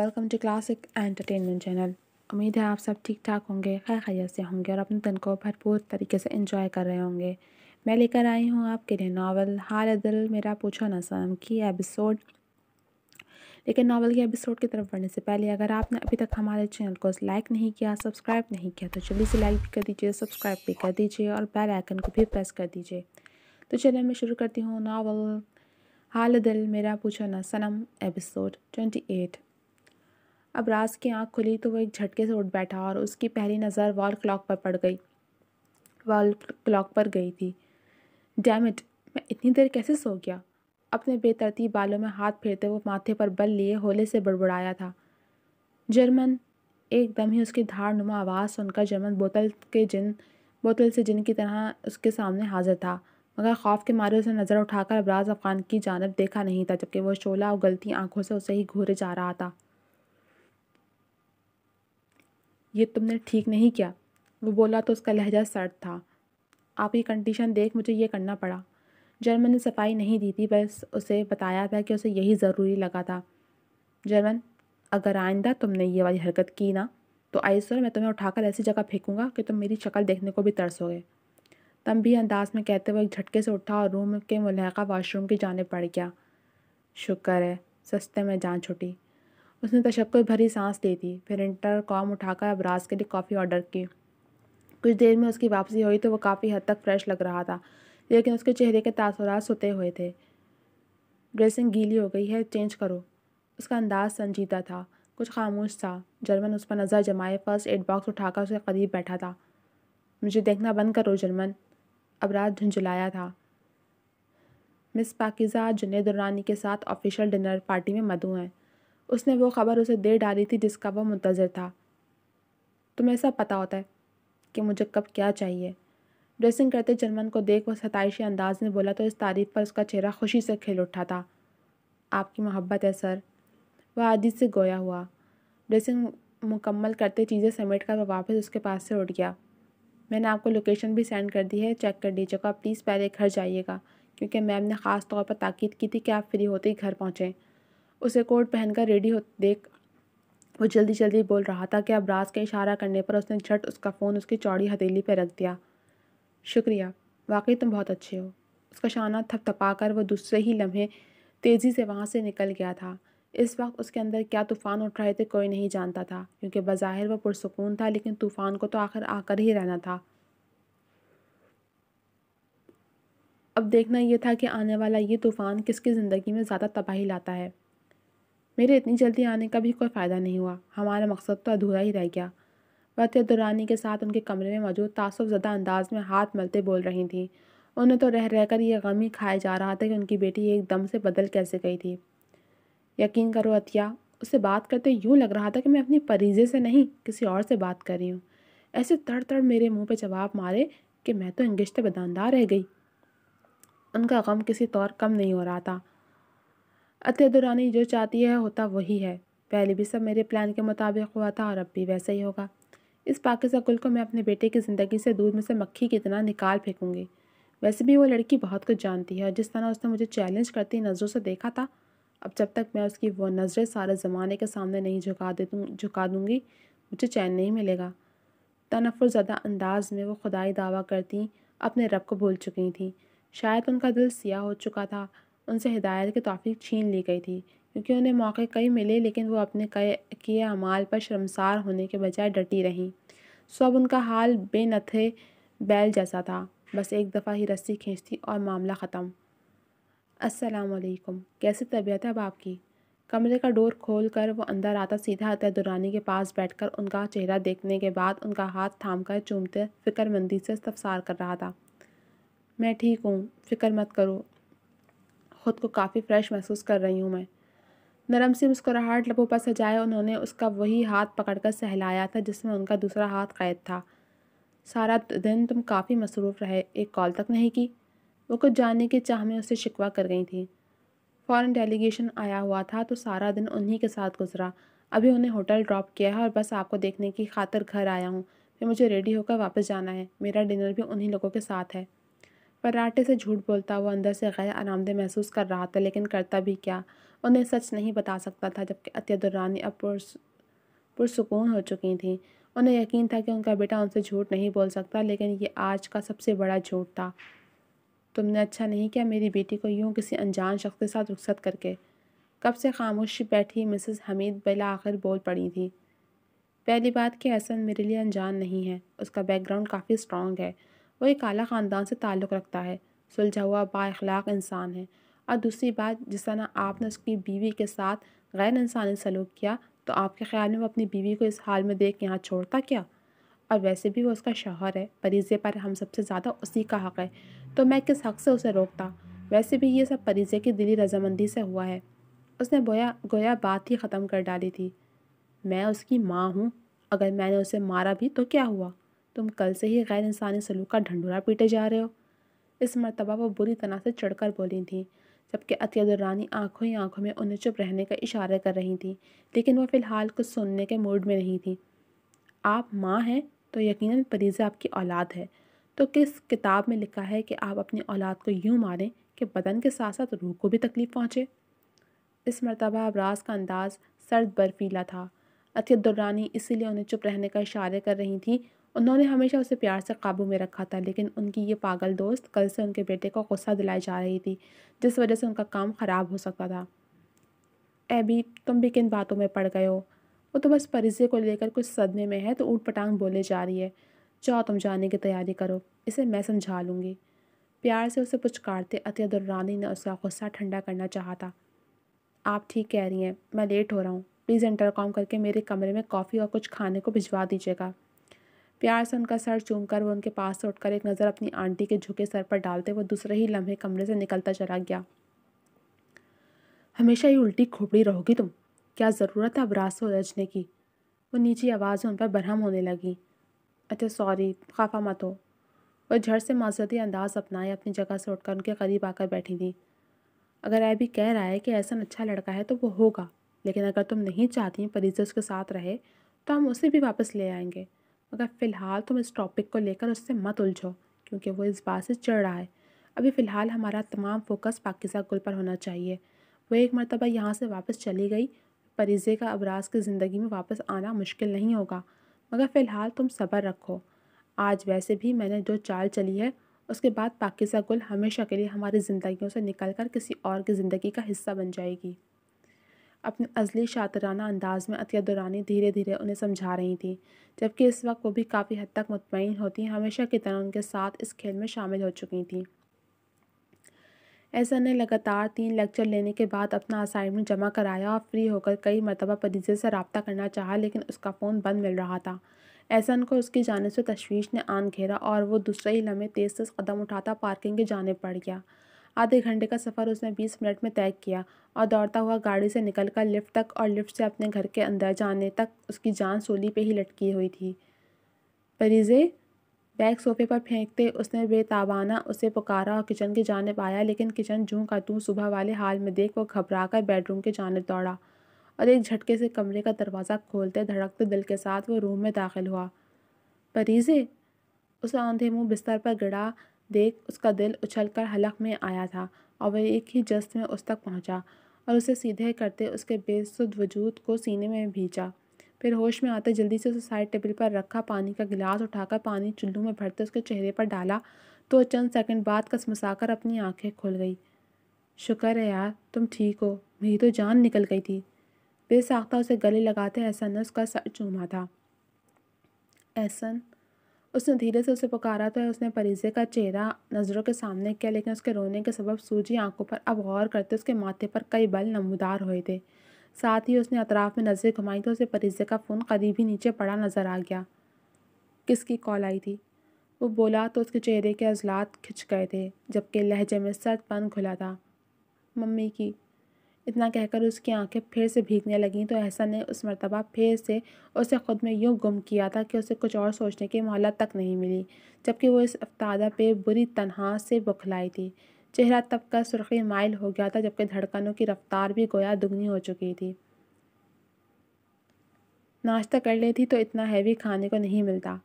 Welcome to classic entertainment channel उम्मीद है आप सब ठीक ठाक होंगे खैर खैर से होंगे और अपने दिन को भरपूर तरीके से इंजॉय कर रहे होंगे मैं लेकर आई हूँ आपके लिए नावल हाल दिल मेरा पूछो ना सनम की एपिसोड लेकिन नावल के एपिसोड की तरफ बढ़ने से पहले अगर आपने अभी तक हमारे चैनल को लाइक नहीं किया सब्सक्राइब नहीं किया तो जल्दी से लाइक भी कर दीजिए सब्सक्राइब भी कर दीजिए और बेल आइकन को भी प्रेस कर दीजिए तो चलिए मैं शुरू करती हूँ नावल हाल दिल मेरा पूछो ना सनम एपिसोड ट्वेंटी एट अब रास की आंख खुली तो वो एक झटके से उठ बैठा और उसकी पहली नज़र वॉल क्लॉक पर पड़ गई वॉल क्लॉक पर गई थी डैमिट मैं इतनी देर कैसे सो गया अपने बेतरतीब बालों में हाथ फेरते हुए माथे पर बल लिए होले से बड़बड़ाया था जर्मन एकदम ही उसकी धारनुमा आवाज़ सुनकर जर्मन बोतल के जिन बोतल से जिन की तरह उसके सामने हाजिर था मगर खौफ के मारे उसे नज़र उठाकर अबराज अफगान की जानब देखा नहीं था जबकि वह शोला और गलती आंखों से उसे ही घूरे जा रहा था ये तुमने ठीक नहीं किया वो बोला तो उसका लहजा सर्द था आपकी कंडीशन देख मुझे ये करना पड़ा जर्मन ने सफाई नहीं दी थी बस उसे बताया था कि उसे यही ज़रूरी लगा था जर्मन अगर आइंदा तुमने ये वाली हरकत की ना तो सर मैं तुम्हें उठाकर ऐसी जगह फेंकूंगा कि तुम मेरी शक्ल देखने को भी तरसोगे तम भी अंदाज में कहते हुए एक झटके से उठा और रूम के मुलहका वाशरूम की जाने पड़ गया शुक्र है सस्ते में जान छुटी उसने तशक्ल भरी सांस दे दी फिर इंटर कॉम उठाकर अबराज के लिए कॉफ़ी ऑर्डर की कुछ देर में उसकी वापसी हुई तो वो काफ़ी हद तक फ्रेश लग रहा था लेकिन उसके चेहरे के तासरात सोते हुए थे ड्रेसिंग गीली हो गई है चेंज करो उसका अंदाज संजीदा था कुछ खामोश था जर्मन उस पर नज़र जमाए फर्स्ट एड बॉक्स उठाकर उसके करीब बैठा था मुझे देखना बंद करो जर्मन अब रात झुंझुलाया था मिस पाकिज़ा जुनेदुरानी के साथ ऑफिशियल डिनर पार्टी में मधु हैं उसने वो ख़बर उसे दे डाली थी जिसका वह मुंतज़र था तुम्हें सब पता होता है कि मुझे कब क्या चाहिए ड्रेसिंग करते जर्मन को देख वह सताइशी अंदाज में बोला तो इस तारीफ पर उसका चेहरा खुशी से खिल उठा था आपकी मोहब्बत है सर वह आदि से गोया हुआ ड्रेसिंग मुकम्मल करते चीज़ें समेट कर वह वापस उसके पास से उठ गया मैंने आपको लोकेशन भी सेंड कर दी है चेक कर लीजिएगा प्लीज़ पहले घर जाइएगा क्योंकि मैम ने ख़ास तौर पर ताकीद की थी कि आप फ्री होते ही घर पहुँचें उसे कोट पहनकर रेडी हो देख वो जल्दी जल्दी बोल रहा था कि अब राज का इशारा करने पर उसने झट उसका फ़ोन उसकी चौड़ी हथेली पर रख दिया शुक्रिया वाकई तुम बहुत अच्छे हो उसका शाना थपथपा कर वह दूसरे ही लम्हे तेज़ी से वहाँ से निकल गया था इस वक्त उसके अंदर क्या तूफ़ान उठ रहे थे कोई नहीं जानता था क्योंकि बज़ाहिर वह पुरसकून था लेकिन तूफ़ान को तो आखिर आकर ही रहना था अब देखना यह था कि आने वाला ये तूफ़ान किसकी ज़िंदगी में ज़्यादा तबाही लाता है मेरे इतनी जल्दी आने का भी कोई फ़ायदा नहीं हुआ हमारा मकसद तो अधूरा ही रह गया वत दुरानी के साथ उनके कमरे में मौजूद तासुफजदा अंदाज में हाथ मलते बोल रही थी उन्हें तो रह रहकर गम ही खाया जा रहा था कि उनकी बेटी एकदम से बदल कैसे गई थी यकीन करो अतिया उससे बात करते यूँ लग रहा था कि मैं अपनी परीजे से नहीं किसी और से बात कर रही हूँ ऐसे तड़ तड़ मेरे मुंह पे जवाब मारे कि मैं तो इंगश्त बेदानदार रह गई उनका गम किसी तौर कम नहीं हो रहा था अतः दुरानी जो चाहती है होता वही है पहले भी सब मेरे प्लान के मुताबिक हुआ था और अब भी वैसा ही होगा इस पाकिस्तान अकुल को मैं अपने बेटे की ज़िंदगी से दूध में से मक्खी की तरह निकाल फेंकूंगी वैसे भी वो लड़की बहुत कुछ जानती है और जिस तरह उसने मुझे चैलेंज करती नज़रों से देखा था अब जब तक मैं उसकी वो नज़रें सारे ज़माने के सामने नहीं झुका दे दूँ झुका दूँगी मुझे चैन नहीं मिलेगा तनफ़ुर ज़्यादा अंदाज में वो खुदाई दावा करती अपने रब को भूल चुकी थी शायद उनका दिल सियाह हो चुका था उनसे हिदायत की तोफ़ी छीन ली गई थी क्योंकि उन्हें मौके कई मिले लेकिन वो अपने किए अमाल पर शर्मसार होने के बजाय डटी रहीं सो अब उनका हाल बेनथे बैल जैसा था बस एक दफ़ा ही रस्सी खींचती और मामला ख़त्म असलकम कैसी तबीयत है अब आपकी कमरे का डोर खोल कर वो अंदर आता सीधा आता दुरानी के पास बैठकर उनका चेहरा देखने के बाद उनका हाथ थाम कर चूमते फ़िक्रमंदी से इस्तफसार कर रहा था मैं ठीक हूँ फ़िक्र मत करो ख़ुद को काफ़ी फ्रेश महसूस कर रही हूँ मैं नरम सी मुस्कुराहट लबों पर सजाए उन्होंने उसका वही हाथ पकड़कर सहलाया था जिसमें उनका दूसरा हाथ कैद था सारा दिन तुम काफ़ी मसरूफ़ रहे एक कॉल तक नहीं की वो कुछ जानने की चाह में उससे शिकवा कर गई थी फॉरेन डेलीगेशन आया हुआ था तो सारा दिन उन्हीं के साथ गुजरा अभी उन्हें होटल ड्रॉप किया है और बस आपको देखने की खातर घर आया हूँ फिर मुझे रेडी होकर वापस जाना है मेरा डिनर भी उन्हीं लोगों के साथ है पराठे से झूठ बोलता वो अंदर से गैर आरामदेह महसूस कर रहा था लेकिन करता भी क्या उन्हें सच नहीं बता सकता था जबकि अतिया दुर्रानी अब पुरसकून हो चुकी थी उन्हें यकीन था कि उनका बेटा उनसे झूठ नहीं बोल सकता लेकिन ये आज का सबसे बड़ा झूठ था तुमने अच्छा नहीं किया मेरी बेटी को यूँ किसी अनजान शख्स के साथ रुखसत करके कब से खामोशी बैठी मिसेस हमीद बेला आखिर बोल पड़ी थी पहली बात कि ऐसा मेरे लिए अनजान नहीं है उसका बैकग्राउंड काफ़ी स्ट्रॉन्ग है वो एक अला ख़ानदान से ताल्लुक़ रखता है सुलझा हुआ बाखलाक इंसान है और दूसरी बात जिस तरह आपने उसकी बीवी के साथ गैर इंसानी सलूक किया तो आपके ख्याल में वो अपनी बीवी को इस हाल में देख के यहाँ छोड़ता क्या और वैसे भी वो उसका शोहर है परीजे पर हम सबसे ज़्यादा उसी का हक़ है तो मैं किस हक़ से उसे रोकता वैसे भी ये सब परीजे की दिली रजामंदी से हुआ है उसने बोया गोया बात ही ख़त्म कर डाली थी मैं उसकी माँ हूँ अगर मैंने उसे मारा भी तो क्या हुआ तुम कल से ही गैर इंसानी सलूक का ढंडूरा पीटे जा रहे हो इस मरतबा वो बुरी तरह से चढ़कर बोली थी जबकि अतियदुर्रानी आंखों ही आंखों में उन्हें चुप रहने का इशारा कर रही थी लेकिन वह फ़िलहाल कुछ सुनने के मूड में नहीं थी आप माँ हैं तो यकीन परीजा आपकी औलाद है तो किस किताब में लिखा है कि आप अपनी औलाद को यूँ मारें कि बदन के साथ साथ रूह को भी तकलीफ़ पहुँचे इस मरतबा अबराज का अंदाज़ सर्द बर्फीला था अतियदुर्रानी इसीलिए उन्हें चुप रहने का इशारे कर रही थी उन्होंने हमेशा उसे प्यार से काबू में रखा था लेकिन उनकी ये पागल दोस्त कल से उनके बेटे को गुस्सा दिलाई जा रही थी जिस वजह से उनका काम ख़राब हो सकता था एबी तुम भी किन बातों में पड़ गए हो वो तो बस परिजे को लेकर कुछ सदमे में है तो ऊट पटांग बोले जा रही है जाओ तुम जाने की तैयारी करो इसे मैं समझा लूँगी प्यार से उसे पुचकारते अतिया दुर्रानी ने उसका गुस्सा ठंडा करना चाहा था आप ठीक कह रही हैं मैं लेट हो रहा हूँ प्लीज़ इंटरकॉम करके मेरे कमरे में कॉफ़ी और कुछ खाने को भिजवा दीजिएगा प्यार से उनका सर चूमकर वह उनके पास से उठकर एक नज़र अपनी आंटी के झुके सर पर डालते वह दूसरे ही लम्हे कमरे से निकलता चला गया हमेशा ही उल्टी खोपड़ी रहोगी तुम क्या ज़रूरत है अब रात से उलझने की वो नीची आवाज़ उन पर बरहम होने लगी अच्छा सॉरी खाफा मत हो वह झड़ से माजरती अंदाज़ अपनाए अपनी जगह से उठकर उनके करीब आकर बैठी थी अगर भी कह रहा है कि ऐसा अच्छा लड़का है तो वो होगा लेकिन अगर तुम नहीं चाहती परीजस के साथ रहे तो हम उसे भी वापस ले आएंगे मगर फ़िलहाल तुम इस टॉपिक को लेकर उससे मत उलझो क्योंकि वो इस बात से चढ़ रहा है अभी फ़िलहाल हमारा तमाम फोकस पाकिजा गुल पर होना चाहिए वो एक मरतबा यहाँ से वापस चली गई परिजे का अबराज की ज़िंदगी में वापस आना मुश्किल नहीं होगा मगर फ़िलहाल तुम सब्र रखो आज वैसे भी मैंने जो चाल चली है उसके बाद पाकिजा गुल हमेशा के लिए हमारी ज़िंदगियों से निकल कर किसी और की ज़िंदगी का हिस्सा बन जाएगी अपने अजली शातराना अंदाज में अतिया दुरानी धीरे धीरे उन्हें समझा रही थी जबकि इस वक्त वो भी काफ़ी हद तक मुतमिन होती हमेशा की तरह उनके साथ इस खेल में शामिल हो चुकी थी ऐसा ने लगातार तीन लेक्चर लेने के बाद अपना असाइनमेंट जमा कराया और फ्री होकर कई मरतबा पदीजे से रबता करना चाहा लेकिन उसका फ़ोन बंद मिल रहा था एहसन को उसकी जानब से तशवीश ने आन घेरा और वो दूसरे ही लम्हे तेज़ तेज़ कदम उठाता पार्किंग के जाने पड़ गया आधे घंटे का सफ़र उसने बीस मिनट में तय किया और दौड़ता हुआ गाड़ी से निकलकर लिफ्ट तक और लिफ्ट से अपने घर के अंदर जाने तक उसकी जान सोली पे ही लटकी हुई थी परीजे बैग सोफे पर फेंकते उसने बेताबाना उसे पुकारा और किचन की जानब आया लेकिन किचन जूं का तू सुबह वाले हाल में देख वो घबरा कर बेडरूम की जानब दौड़ा और एक झटके से कमरे का दरवाज़ा खोलते धड़कते दिल के साथ वो रूम में दाखिल हुआ परीजे उस आंधे मुँह बिस्तर पर गिरा देख उसका दिल उछलकर हलक में आया था और वह एक ही जस्त में उस तक पहुंचा और उसे सीधे करते उसके बेसुद वजूद को सीने में भींचा फिर होश में आते जल्दी से उसे साइड टेबल पर रखा पानी का गिलास उठाकर पानी चुल्लू में भरते उसके चेहरे पर डाला तो चंद सेकंड बाद कसमसाकर अपनी आंखें खुल गई शुक्र है यार तुम ठीक हो मेरी तो जान निकल गई थी बेसाख्ता उसे गले लगाते ऐसा ने उसका सर चूमा था एहसन उसने धीरे से उसे पुकारा तो उसने परीजे का चेहरा नज़रों के सामने किया लेकिन उसके रोने के सबब सूजी आंखों पर अब गौर करते उसके माथे पर कई बल नमदार हुए थे साथ ही उसने अतराफ में नज़रें घुमाई तो उसे परीजे का फ़ोन करीब ही नीचे पड़ा नज़र आ गया किसकी कॉल आई थी वो बोला तो उसके चेहरे के अजलात खिंच गए थे जबकि लहजे में पन खुला था मम्मी की इतना कहकर उसकी आंखें फिर से भीगने लगीं तो ऐसा ने उस मरतबा फिर से उसे ख़ुद में यूँ गुम किया था कि उसे कुछ और सोचने की मोहलत तक नहीं मिली जबकि वो इस अफ्तादा पे बुरी तनहा से बुखलाई थी चेहरा तब का सुर्खी माइल हो गया था जबकि धड़कनों की रफ्तार भी गोया दुगनी हो चुकी थी नाश्ता कर लेती तो इतना हैवी खाने को नहीं मिलता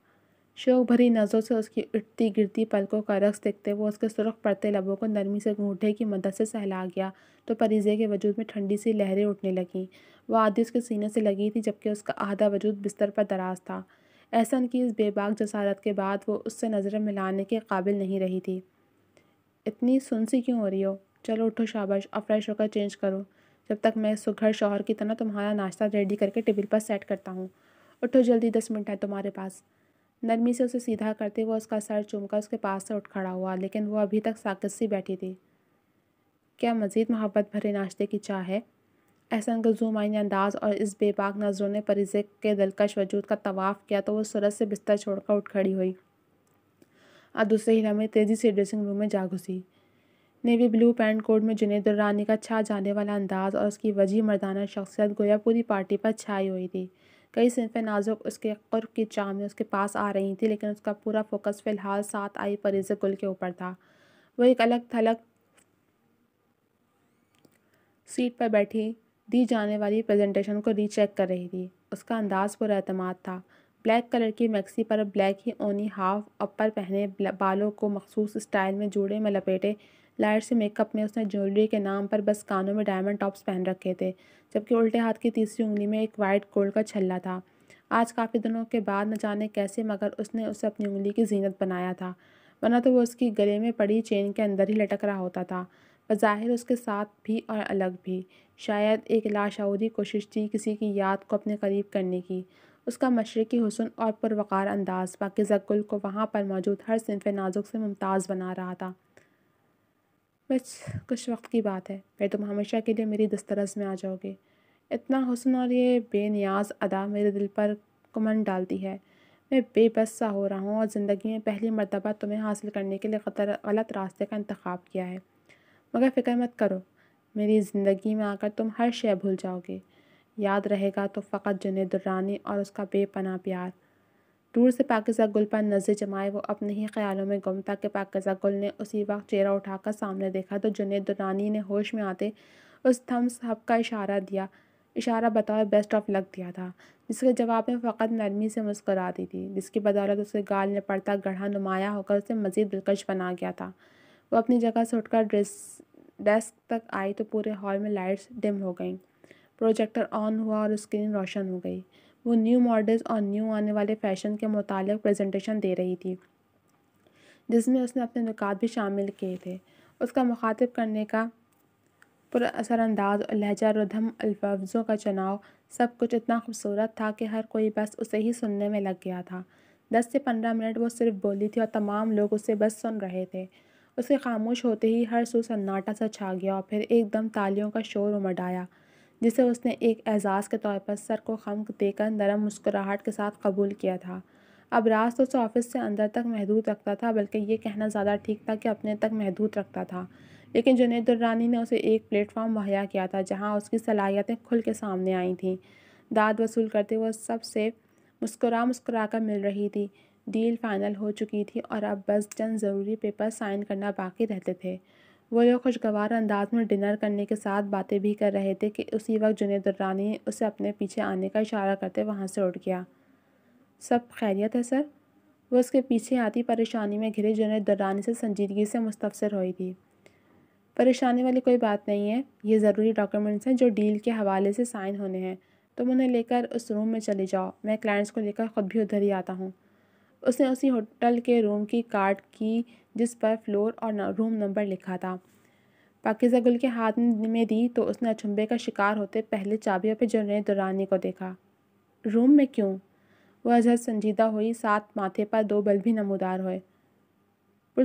शोक भरी नज़रों से उसकी उठती गिरती पलकों का रक्स देखते हुए उसके सुरख पड़ते लबों को नरमी से घूंटे की मदद से सहला गया तो परिजे के वजूद में ठंडी सी लहरें उठने लगीं वह आधी उसके सीने से लगी थी जबकि उसका आधा वजूद बिस्तर पर दराज था एहसन की इस बेबाक जसारत के बाद वो उससे नज़रें मिलाने के काबिल नहीं रही थी इतनी सुनसी क्यों हो रही हो चलो उठो शाबाश और फ्रेश होकर चेंज करो जब तक मैं सुघर शोहर की तरह तुम्हारा नाश्ता रेडी करके टेबल पर सेट करता हूँ उठो जल्दी दस मिनट है तुम्हारे पास नरमी से उसे सीधा करते हुए उसका सर चुमका उसके पास से उठ खड़ा हुआ लेकिन वो अभी तक साकत सी बैठी थी क्या मज़ीद मोहब्बत भरे नाश्ते की चाह है एहसन का आइन अंदाज और इस बेबाक नजरों ने परिजे के दिलकश वजूद का तवाफ़ किया तो वो सूरज से बिस्तर छोड़कर उठ खड़ी हुई और दूसरे ही में तेज़ी से ड्रेसिंग रूम में जा घुसी नेवी ब्लू पैंट कोट में जुनेद रानी का छा जाने वाला अंदाज और उसकी वजी मर्दाना शख्सियत गोया पूरी पार्टी पर छाई हुई थी कई सिनफ नाजुक उसके क़ुर्ब की चाम में उसके पास आ रही थी लेकिन उसका पूरा फोकस फ़िलहाल साथ आई परिज गुल के ऊपर था वह एक अलग थलग सीट पर बैठी दी जाने वाली प्रेजेंटेशन को रीचेक कर रही थी उसका अंदाज़ पूरा अतमाद था ब्लैक कलर की मैक्सी पर ब्लैक ही ओनी हाफ अपर पहने बालों को मखसूस स्टाइल में जूड़े में लपेटे लाइट से मेकअप में उसने ज्वेलरी के नाम पर बस कानों में डायमंड टॉप्स पहन रखे थे जबकि उल्टे हाथ की तीसरी उंगली में एक वाइट गोल्ड का छल्ला था आज काफ़ी दिनों के बाद न जाने कैसे मगर उसने उसे अपनी उंगली की जीनत बनाया था वरना तो वो उसकी गले में पड़ी चेन के अंदर ही लटक रहा होता था बज़ाहिर उसके साथ भी और अलग भी शायद एक लाशाऊरी कोशिश थी किसी की याद को अपने करीब करने की उसका मशरक़ी हसन और पुरवकार अंदाज़ बाकी जगुल को वहाँ पर मौजूद हर सिनफ नाजुक से मुमताज़ बना रहा था बस कुछ वक्त की बात है फिर तुम हमेशा के लिए मेरी दस्तरस में आ जाओगे इतना हुसन और ये बेनियाज अदा मेरे दिल पर कुमन डालती है मैं बेबस सा हो रहा हूँ और ज़िंदगी में पहली मरतबा तुम्हें हासिल करने के लिए खतर गलत रास्ते का इंतखा किया है मगर फ़िक्र मत करो मेरी ज़िंदगी में आकर तुम हर शे भूल जाओगे याद रहेगा तो फ़कत जने दुर्रानी और उसका बेपना प्यार दूर से पाकिजा गुल पर नजर जमाए वो अपने ही ख्यालों में गुम था कि पाकिजा गुल ने उसी वक्त चेहरा उठाकर सामने देखा तो जुनेद दुरानी ने होश में आते उस थम्स हब का इशारा दिया इशारा बतौर बेस्ट ऑफ लक दिया था जिसके जवाब में फ़कत नरमी से मुस्कराती थी जिसकी बदौलत उसके गाल ने पड़ता गढ़ा नुमाया होकर उसे मज़ीद दिलकश बना गया था वो अपनी जगह से उठकर ड्रेस डेस्क तक आई तो पूरे हॉल में लाइट्स डिम हो गईं प्रोजेक्टर ऑन हुआ और स्क्रीन रोशन हो गई वो न्यू मॉडल्स और न्यू आने वाले फ़ैशन के मुतल प्रेजेंटेशन दे रही थी जिसमें उसने अपने नुकात भी शामिल किए थे उसका मुखातब करने का पुरअसरअंदाज लहजा रुधम अल्फाजों का चुनाव सब कुछ इतना खूबसूरत था कि हर कोई बस उसे ही सुनने में लग गया था दस से पंद्रह मिनट वो सिर्फ बोली थी और तमाम लोग उसे बस सुन रहे थे उसके खामोश होते ही हर सू सन्नाटा सा छा गया और फिर एकदम तालियों का शोर उमड़ आया जिसे उसने एक एजाज़ के तौर पर सर को खम देकर नरम मुस्कुराहट के साथ कबूल किया था अब राज तो उसे ऑफिस से अंदर तक महदूद रखता था बल्कि ये कहना ज़्यादा ठीक था कि अपने तक महदूद रखता था लेकिन जुनेदुररानी ने उसे एक प्लेटफॉर्म मुहैया किया था जहाँ उसकी सलाहियतें खुल के सामने आई थीं दाद वसूल करते हुए सबसे मुस्कुरा मुस्कुरा कर मिल रही थी डील फाइनल हो चुकी थी और अब बस चंद ज़रूरी पेपर साइन करना बाकी रहते थे वो लोग खुशगवार अंदाज में डिनर करने के साथ बातें भी कर रहे थे कि उसी वक्त जुनेद दुर्रानी उसे अपने पीछे आने का इशारा करते वहाँ से उठ गया सब खैरियत है सर वो उसके पीछे आती परेशानी में घिरे जुनेद दुर्रानी से संजीदगी से मुस्तर हुई थी परेशानी वाली कोई बात नहीं है ये ज़रूरी डॉक्यूमेंट्स हैं जो डील के हवाले से साइन होने हैं तुम उन्हें लेकर उस रूम में चले जाओ मैं क्लाइंट्स को लेकर ख़ुद भी उधर ही आता हूँ उसने उसी होटल के रूम की कार्ड की जिस पर फ्लोर और रूम नंबर लिखा था पाकिजा गुल के हाथ में दी तो उसने अचंभे का शिकार होते पहले चाबियों पर जरने दुरानी को देखा रूम में क्यों वह अजहर संजीदा हुई साथ माथे पर दो बल भी नमोदार हुए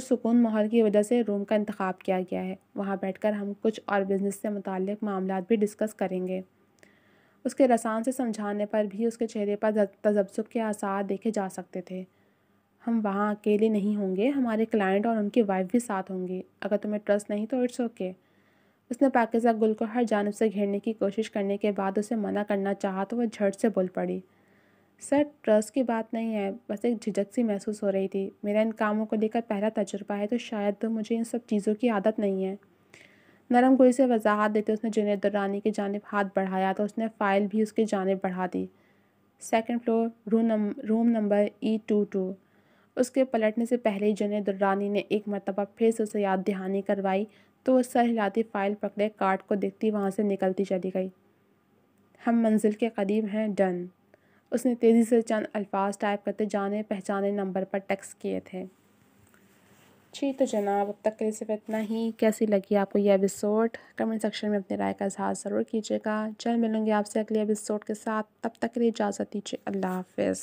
सुकून माहौल की वजह से रूम का इंतखब किया गया है वहाँ बैठकर हम कुछ और बिजनेस से मुतक मामला भी डिस्कस करेंगे उसके रसान से समझाने पर भी उसके चेहरे पर तजब्सुक के आसार देखे जा सकते थे हम वहाँ अकेले नहीं होंगे हमारे क्लाइंट और उनकी वाइफ भी साथ होंगी अगर तुम्हें ट्रस्ट नहीं तो इट्स ओके okay. उसने पाकिजा गुल को हर जानब से घेरने की कोशिश करने के बाद उसे मना करना चाहा तो वह झट से बोल पड़ी सर ट्रस्ट की बात नहीं है बस एक झिझक सी महसूस हो रही थी मेरा इन कामों को लेकर पहला तजुर्बा है तो शायद तो मुझे इन सब चीज़ों की आदत नहीं है नरम गोई से वजाहत देते उसने जुनेद दुर्रानी की जानब हाथ बढ़ाया तो उसने फ़ाइल भी उसकी जानब बढ़ा दी second floor room room number E two two उसके पलटने से पहले ही जने दुर्रानी ने एक मरतबा फिर से उसे याद दहानी करवाई तो वह सर हिलाती फाइल पकड़े कार्ड को देखती वहाँ से निकलती चली गई हम मंजिल के करीब हैं डन उसने तेज़ी से चंद अल्फाज टाइप करते जाने पहचाने नंबर पर टैक्स किए थे जी तो जनाब अब तक के लिए सिर्फ इतना ही कैसी लगी आपको यह एपिसोड कमेंट सेक्शन में अपनी राय का इजहार ज़रूर कीजिएगा चल मिलूँगी आपसे अगले एपिसोड के साथ तब तक के लिए इजाज़त दीजिए अल्लाह हाफिज़